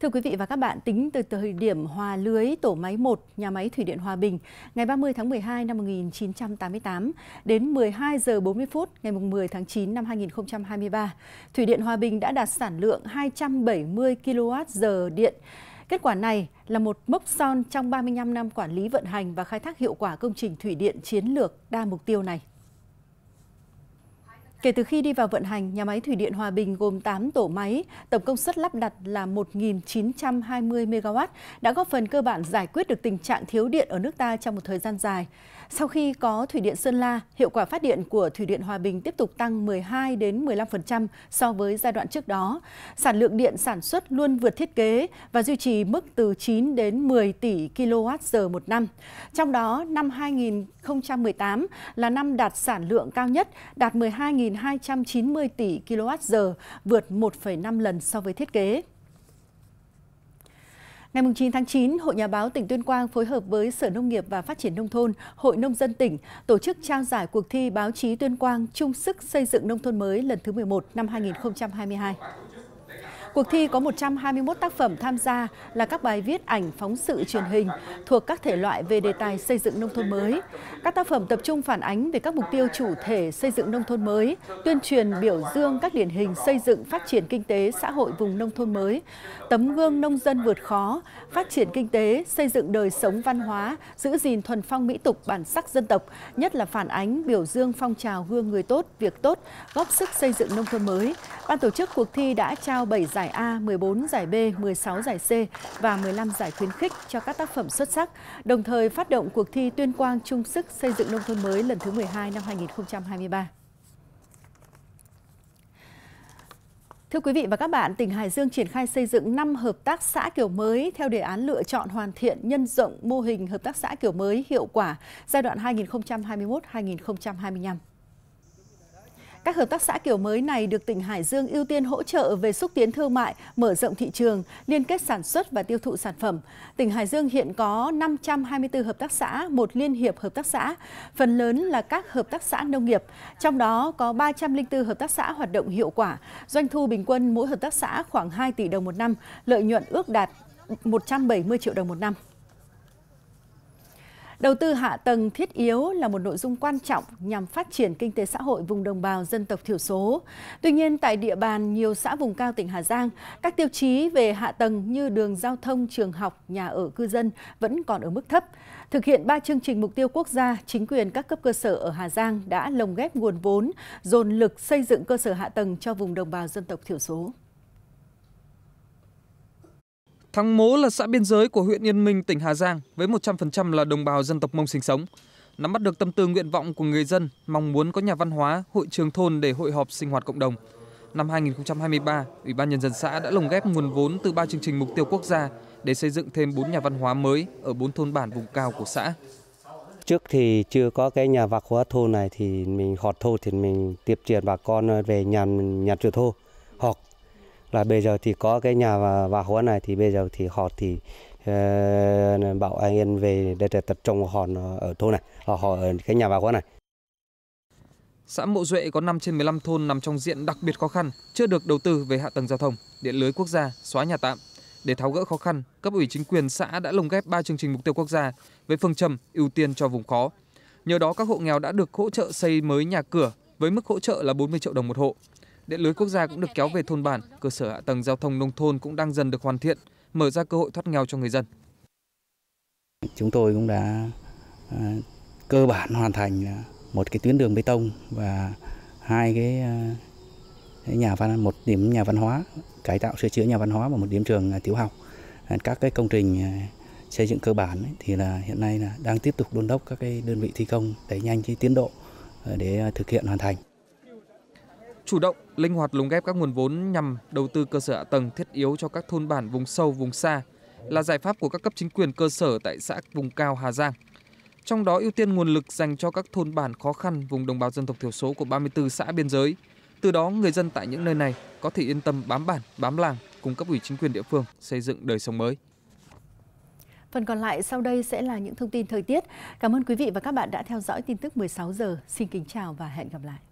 Thưa quý vị và các bạn, tính từ thời điểm hòa lưới tổ máy 1 nhà máy thủy điện Hòa Bình ngày 30 tháng 12 năm 1988 đến 12 giờ 40 phút ngày 10 tháng 9 năm 2023, thủy điện Hòa Bình đã đạt sản lượng 270 kWh điện. Kết quả này là một mốc son trong 35 năm quản lý vận hành và khai thác hiệu quả công trình thủy điện chiến lược đa mục tiêu này. Kể từ khi đi vào vận hành, nhà máy Thủy điện Hòa Bình gồm 8 tổ máy, tổng công suất lắp đặt là 1.920 MW, đã góp phần cơ bản giải quyết được tình trạng thiếu điện ở nước ta trong một thời gian dài. Sau khi có Thủy điện Sơn La, hiệu quả phát điện của Thủy điện Hòa Bình tiếp tục tăng 12 đến 15% so với giai đoạn trước đó. Sản lượng điện sản xuất luôn vượt thiết kế và duy trì mức từ 9 đến 10 tỷ kWh một năm. Trong đó, năm 2018 là năm đạt sản lượng cao nhất, đạt 12 1.290 tỷ kWh, vượt 1,5 lần so với thiết kế. Ngày 9 tháng 9, Hội Nhà báo tỉnh Tuyên Quang phối hợp với Sở Nông nghiệp và Phát triển Nông thôn, Hội Nông dân tỉnh tổ chức trao giải cuộc thi Báo chí Tuyên Quang chung sức xây dựng nông thôn mới lần thứ 11 năm 2022. Cuộc thi có 121 tác phẩm tham gia là các bài viết ảnh, phóng sự, truyền hình thuộc các thể loại về đề tài xây dựng nông thôn mới. Các tác phẩm tập trung phản ánh về các mục tiêu chủ thể xây dựng nông thôn mới, tuyên truyền biểu dương các điển hình xây dựng phát triển kinh tế xã hội vùng nông thôn mới, tấm gương nông dân vượt khó, phát triển kinh tế, xây dựng đời sống văn hóa, giữ gìn thuần phong mỹ tục bản sắc dân tộc, nhất là phản ánh biểu dương phong trào gương người tốt, việc tốt, góp sức xây dựng nông thôn mới. Ban tổ chức cuộc thi đã trao 7 giải giải A, 14 giải B, 16 giải C và 15 giải khuyến khích cho các tác phẩm xuất sắc, đồng thời phát động cuộc thi tuyên quang chung sức xây dựng nông thôn mới lần thứ 12 năm 2023. Thưa quý vị và các bạn, tỉnh Hải Dương triển khai xây dựng 5 hợp tác xã kiểu mới theo đề án lựa chọn hoàn thiện nhân rộng mô hình hợp tác xã kiểu mới hiệu quả giai đoạn 2021-2025. Các hợp tác xã kiểu mới này được tỉnh Hải Dương ưu tiên hỗ trợ về xúc tiến thương mại, mở rộng thị trường, liên kết sản xuất và tiêu thụ sản phẩm. Tỉnh Hải Dương hiện có 524 hợp tác xã, một liên hiệp hợp tác xã, phần lớn là các hợp tác xã nông nghiệp. Trong đó có 304 hợp tác xã hoạt động hiệu quả, doanh thu bình quân mỗi hợp tác xã khoảng 2 tỷ đồng một năm, lợi nhuận ước đạt 170 triệu đồng một năm. Đầu tư hạ tầng thiết yếu là một nội dung quan trọng nhằm phát triển kinh tế xã hội vùng đồng bào dân tộc thiểu số. Tuy nhiên, tại địa bàn nhiều xã vùng cao tỉnh Hà Giang, các tiêu chí về hạ tầng như đường giao thông, trường học, nhà ở cư dân vẫn còn ở mức thấp. Thực hiện 3 chương trình mục tiêu quốc gia, chính quyền các cấp cơ sở ở Hà Giang đã lồng ghép nguồn vốn, dồn lực xây dựng cơ sở hạ tầng cho vùng đồng bào dân tộc thiểu số. Thắng Mố là xã biên giới của huyện Yên Minh, tỉnh Hà Giang với 100% là đồng bào dân tộc Mông sinh sống. Nắm bắt được tâm tư nguyện vọng của người dân, mong muốn có nhà văn hóa, hội trường thôn để hội họp sinh hoạt cộng đồng. Năm 2023, Ủy ban Nhân dân xã đã lồng ghép nguồn vốn từ ba chương trình mục tiêu quốc gia để xây dựng thêm 4 nhà văn hóa mới ở 4 thôn bản vùng cao của xã. Trước thì chưa có cái nhà văn hóa thôn này thì mình họp thôn thì mình tiếp truyền bà con về nhà nhà trường thôn học là bây giờ thì có cái nhà và và hố này thì bây giờ thì họ thì ờ, bảo anh yên về để tập trung họ ở thôn này họ ở cái nhà và hố này Xã Mộ Duệ có 5 trên 15 thôn nằm trong diện đặc biệt khó khăn, chưa được đầu tư về hạ tầng giao thông, điện lưới quốc gia, xóa nhà tạm. Để tháo gỡ khó khăn, cấp ủy chính quyền xã đã lồng ghép 3 chương trình mục tiêu quốc gia với phương châm ưu tiên cho vùng khó. Nhờ đó các hộ nghèo đã được hỗ trợ xây mới nhà cửa với mức hỗ trợ là 40 triệu đồng một hộ. Điện lưới quốc gia cũng được kéo về thôn bản, cơ sở hạ tầng giao thông nông thôn cũng đang dần được hoàn thiện, mở ra cơ hội thoát nghèo cho người dân. Chúng tôi cũng đã à, cơ bản hoàn thành một cái tuyến đường bê tông và hai cái à, nhà văn một điểm nhà văn hóa cải tạo sửa chữa nhà văn hóa và một điểm trường tiểu học à, các cái công trình xây dựng cơ bản thì là hiện nay là đang tiếp tục đôn đốc các cái đơn vị thi công đẩy nhanh cái tiến độ để thực hiện hoàn thành chủ động linh hoạt lồng ghép các nguồn vốn nhằm đầu tư cơ sở hạ tầng thiết yếu cho các thôn bản vùng sâu vùng xa là giải pháp của các cấp chính quyền cơ sở tại xã vùng cao Hà Giang. Trong đó ưu tiên nguồn lực dành cho các thôn bản khó khăn vùng đồng bào dân tộc thiểu số của 34 xã biên giới. Từ đó người dân tại những nơi này có thể yên tâm bám bản, bám làng cùng cấp ủy chính quyền địa phương xây dựng đời sống mới. Phần còn lại sau đây sẽ là những thông tin thời tiết. Cảm ơn quý vị và các bạn đã theo dõi tin tức 16 giờ. Xin kính chào và hẹn gặp lại.